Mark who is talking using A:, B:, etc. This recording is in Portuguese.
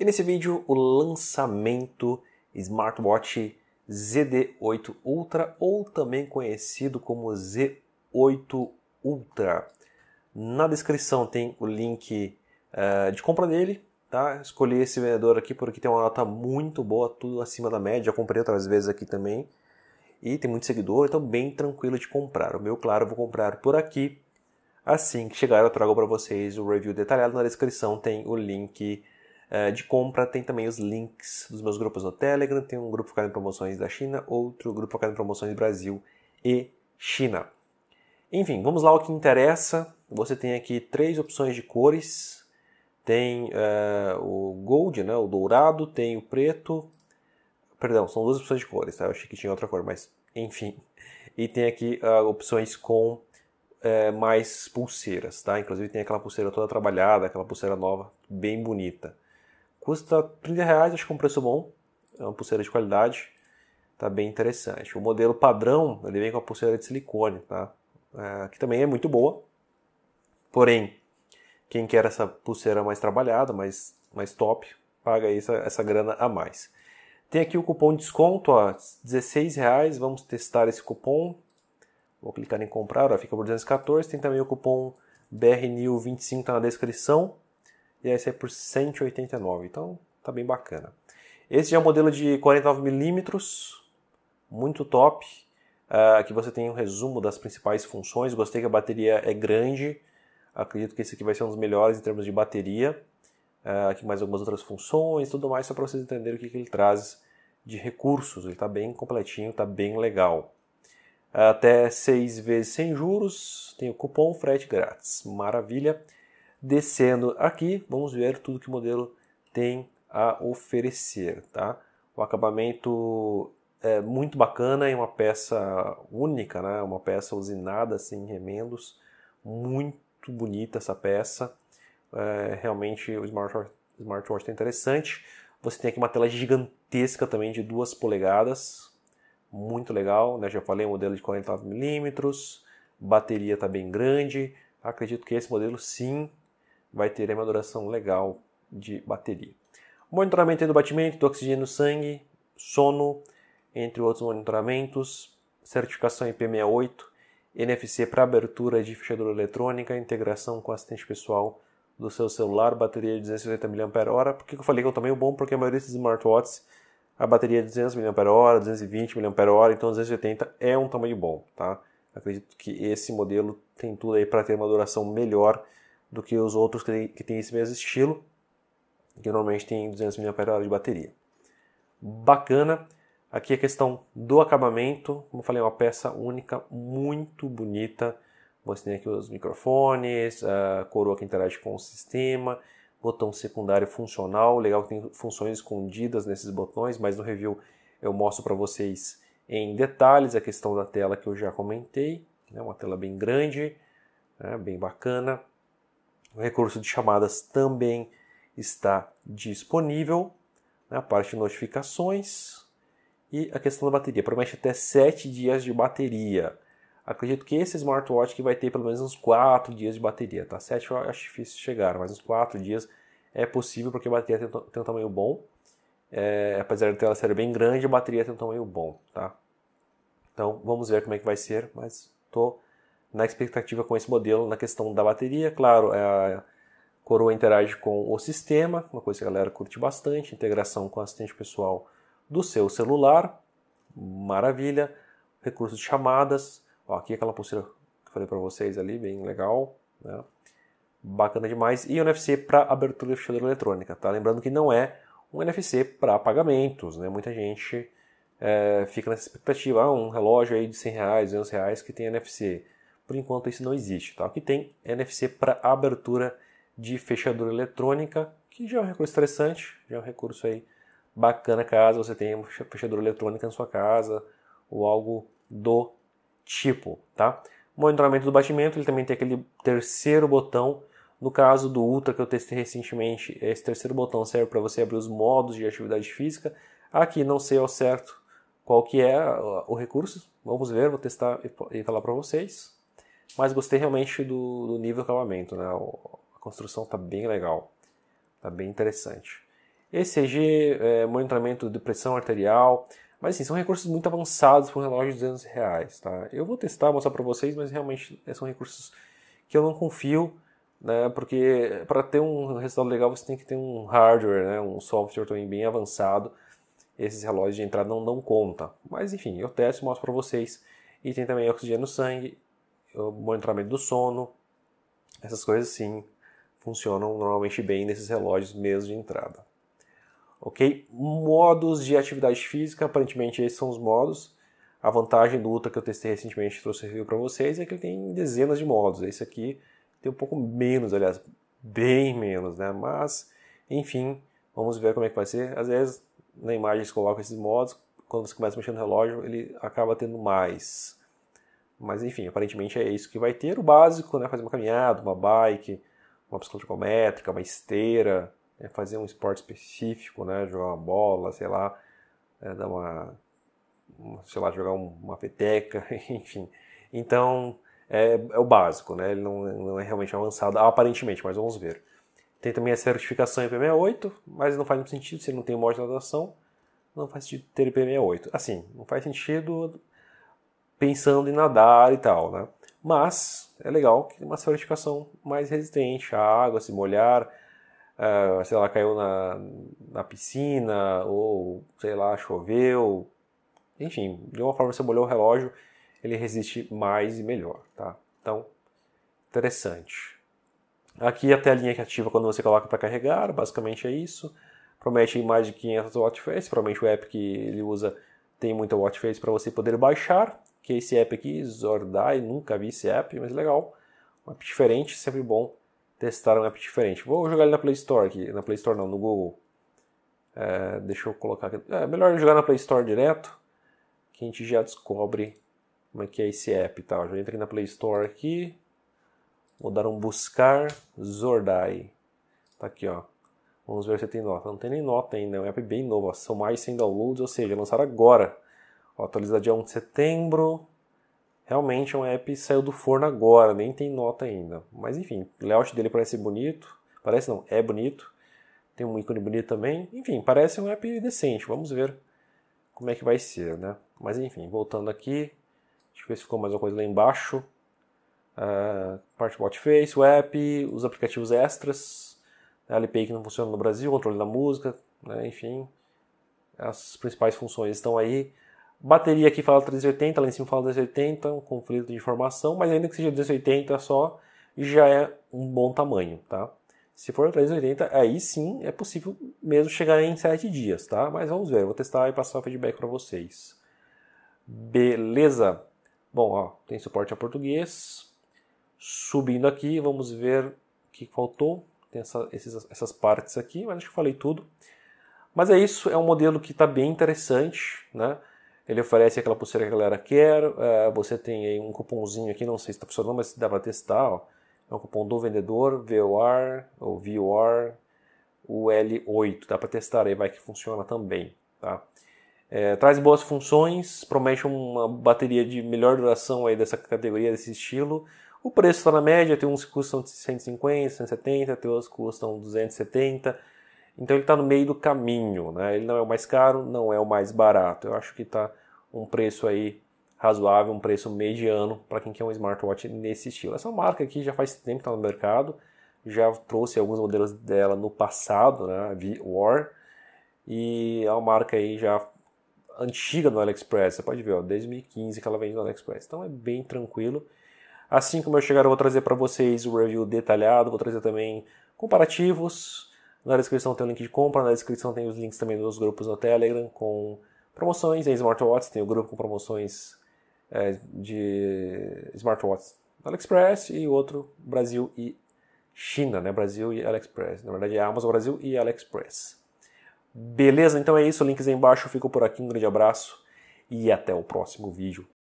A: E nesse vídeo, o lançamento smartwatch ZD8 Ultra, ou também conhecido como Z8 Ultra. Na descrição tem o link uh, de compra dele, tá? Escolhi esse vendedor aqui porque tem uma nota muito boa, tudo acima da média. Eu comprei outras vezes aqui também. E tem muito seguidor, então bem tranquilo de comprar. O meu, claro, eu vou comprar por aqui. Assim que chegar, eu trago para vocês o review detalhado. Na descrição tem o link eh, de compra, tem também os links dos meus grupos no Telegram, tem um grupo focado em promoções da China, outro grupo focado em promoções do Brasil e China. Enfim, vamos lá ao que interessa. Você tem aqui três opções de cores. Tem uh, o gold, né, o dourado, tem o preto. Perdão, são duas opções de cores, tá? Eu achei que tinha outra cor, mas enfim. E tem aqui uh, opções com uh, mais pulseiras, tá? Inclusive tem aquela pulseira toda trabalhada, aquela pulseira nova, bem bonita. Custa 30 reais, acho que é um preço bom. É uma pulseira de qualidade. Tá bem interessante. O modelo padrão, ele vem com a pulseira de silicone, tá? É, que também é muito boa. Porém, quem quer essa pulseira mais trabalhada, mais, mais top, paga essa, essa grana a mais. Tem aqui o cupom de desconto, ó, R$16,00. Vamos testar esse cupom. Vou clicar em comprar, ó, fica por 214. Tem também o cupom brnil 25 tá na descrição e aí sai por 189. Então tá bem bacana. Esse é um modelo de 49mm, muito top. Uh, ah, aqui você tem um resumo das principais funções. Gostei que a bateria é grande. Acredito que esse aqui vai ser um dos melhores em termos de bateria. Uh, ah, aqui mais algumas outras funções tudo mais, só para vocês entenderem o que, que ele traz de recursos. Ele está bem completinho, está bem legal. Uh, até seis vezes sem juros, tem o cupom frete grátis. Maravilha! Descendo aqui, vamos ver tudo que o modelo tem a oferecer, tá? O acabamento é muito bacana, é uma peça única, né? É uma peça usinada sem remendos, muito bonita essa peça. É, realmente o smartwatch, smartwatch tá é interessante. Você tem aqui uma tela gigantesca também de duas polegadas, muito legal, né? Já falei, modelo de 49 milímetros, bateria está bem grande. Acredito que esse modelo sim vai ter uma duração legal de bateria. Monitoramento do batimento, do oxigênio no sangue, sono, entre outros monitoramentos, certificação IP68, NFC para abertura de fechadura eletrônica, integração com assistente pessoal do seu celular, bateria de 280 mAh. Por que eu falei que é um tamanho bom? Porque a maioria desses smartwatches, a bateria é 200 mAh, 220 mAh, então 280 é um tamanho bom, tá? Acredito que esse modelo tem tudo aí para ter uma duração melhor do que os outros que têm esse mesmo estilo, que normalmente tem 200 mAh de bateria. Bacana. Aqui a questão do acabamento, como eu falei, é uma peça única, muito bonita. Você tem aqui os microfones, a ah, coroa que interage com o sistema, botão secundário funcional, legal que tem funções escondidas nesses botões, mas no review eu mostro para vocês em detalhes a questão da tela que eu já comentei. É né? uma tela bem grande, né? bem bacana. O recurso de chamadas também está disponível né, a parte de notificações e a questão da bateria. Promete até 7 dias de bateria. Acredito que esse smartwatch que vai ter pelo menos uns 4 dias de bateria, tá? 7 eu acho difícil chegar, mas uns 4 dias é possível porque a bateria tem, tem um tamanho bom. É, apesar de ter uma série bem grande, a bateria tem um tamanho bom, tá? Então vamos ver como é que vai ser, mas tô na expectativa com esse modelo na questão da bateria. Claro, é a coroa interage com o sistema, uma coisa que a galera curte bastante, integração com o assistente pessoal do seu celular, maravilha, recurso de chamadas, ó, aqui aquela pulseira que eu falei para vocês ali, bem legal, né? bacana demais, e NFC para abertura e fechadura eletrônica, tá? Lembrando que não é um NFC para pagamentos, né? Muita gente é, fica nessa expectativa, ah, um relógio aí de 100 reais, 200 reais que tem NFC. Por enquanto isso não existe. Tá? O que tem é NFC para abertura de fechadura eletrônica, que já é um recurso interessante, já é um recurso aí bacana caso você tenha uma fechadura eletrônica na sua casa ou algo do tipo, tá? monitoramento do batimento, ele também tem aquele terceiro botão. No caso do Ultra que eu testei recentemente, esse terceiro botão serve para você abrir os modos de atividade física. Aqui não sei ao certo qual que é o recurso. Vamos ver, vou testar e falar para vocês. Mas gostei realmente do, do nível de é acabamento, né? A construção está bem legal, está bem interessante. ECG, é, monitoramento de pressão arterial, mas assim, são recursos muito avançados para um relógio de 200 reais, tá? Eu vou testar, mostrar para vocês, mas realmente é, são recursos que eu não confio, né? Porque para ter um resultado legal você tem que ter um hardware, né? Um software também bem avançado. Esses relógios de entrada não dão conta. Mas enfim, eu testo, mostro para vocês. E tem também oxigênio no sangue o monitoramento do sono, essas coisas sim funcionam normalmente bem nesses relógios mesmo de entrada. Ok? Modos de atividade física, aparentemente esses são os modos. A vantagem do Ultra que eu testei recentemente trouxe review para vocês é que ele tem dezenas de modos. Esse aqui tem um pouco menos, aliás, bem menos, né? Mas, enfim, vamos ver como é que vai ser. Às vezes na imagem eles colocam esses modos, quando você começa mexendo no relógio, ele acaba tendo mais. Mas enfim, aparentemente é isso que vai ter. O básico, né? Fazer uma caminhada, uma bike, uma psicométrica, uma esteira, né? fazer um esporte específico, né? Jogar uma bola, sei lá, é, dar uma, sei lá, jogar uma peteca, enfim. Então é, é, o básico, né? Ele não, não é realmente avançado, aparentemente, mas vamos ver. Tem também a certificação IP68, mas não faz muito sentido se ele não tem mod de graduação. Não faz sentido ter IP68. Assim, não faz sentido pensando em nadar e tal, né? Mas é legal que uma certificação mais resistente à água, se molhar, uh, sei lá, caiu na, na piscina, ou sei lá, choveu, enfim, de uma forma você molhou o relógio, ele resiste mais e melhor, tá? Então, interessante. Aqui a telinha que ativa quando você coloca para carregar, basicamente é isso. Promete mais de 500 watts face, provavelmente o app que ele usa tem muita watt face para você poder baixar que é esse app aqui, Zordai, nunca vi esse app, mas legal. Um app diferente, sempre bom testar um app diferente. Vou jogar ele na Play Store aqui, na Play Store não, no Google. É, deixa eu colocar aqui. É melhor jogar na Play Store direto, que a gente já descobre como é que é esse app, tá? Eu já entrei na Play Store aqui, vou dar um buscar Zordai. Tá aqui, ó. Vamos ver se tem nota. Não tem nem nota ainda, é um app bem novo. Ó. São mais 100 downloads, ou seja, lançaram agora atualiza dia é 1 de setembro. Realmente é um app que saiu do forno agora, nem tem nota ainda. Mas enfim, o layout dele parece bonito. Parece não, é bonito. Tem um ícone bonito também. Enfim, parece um app decente. Vamos ver como é que vai ser, né? Mas enfim, voltando aqui. Deixa eu ver se ficou mais uma coisa lá embaixo. Uh, parte face o app, os aplicativos extras, né? a LPI que não funciona no Brasil, controle da música, né? enfim. As principais funções estão aí. Bateria aqui fala 380, lá em cima fala 280, um conflito de informação, mas ainda que seja 280 só, já é um bom tamanho, tá? Se for 380, aí sim é possível mesmo chegar em 7 dias, tá? Mas vamos ver, vou testar e passar o feedback para vocês. Beleza? Bom, ó, tem suporte a português. Subindo aqui, vamos ver o que faltou. Tem essa, esses, essas partes aqui, mas acho que falei tudo. Mas é isso, é um modelo que está bem interessante, né? Ele oferece aquela pulseira que a galera quer. Uh, você tem aí um cupomzinho aqui, não sei se está funcionando, mas dá para testar. Ó. É um cupom do vendedor, VOR ou VOR UL8. Dá para testar aí, vai que funciona também. Tá? É, traz boas funções, promete uma bateria de melhor duração aí dessa categoria, desse estilo. O preço está na média, tem uns que custam 150, 170, tem outros que custam 270 então ele está no meio do caminho, né? Ele não é o mais caro, não é o mais barato. Eu acho que está um preço aí razoável, um preço mediano para quem quer um smartwatch nesse estilo. Essa marca aqui já faz tempo que está no mercado, já trouxe alguns modelos dela no passado, né? V-War, e é uma marca aí já antiga no AliExpress. Você pode ver, ó, desde 2015 que ela vende no AliExpress. Então é bem tranquilo. Assim como eu chegar, eu vou trazer para vocês o review detalhado, vou trazer também comparativos na descrição tem o link de compra, na descrição tem os links também dos grupos no Telegram com promoções em smartwatches, tem o grupo com promoções é, de smartwatches AliExpress e outro Brasil e China, né? Brasil e AliExpress. Na verdade é Amazon Brasil e AliExpress. Beleza? Então é isso, links aí embaixo, fico por aqui, um grande abraço e até o próximo vídeo.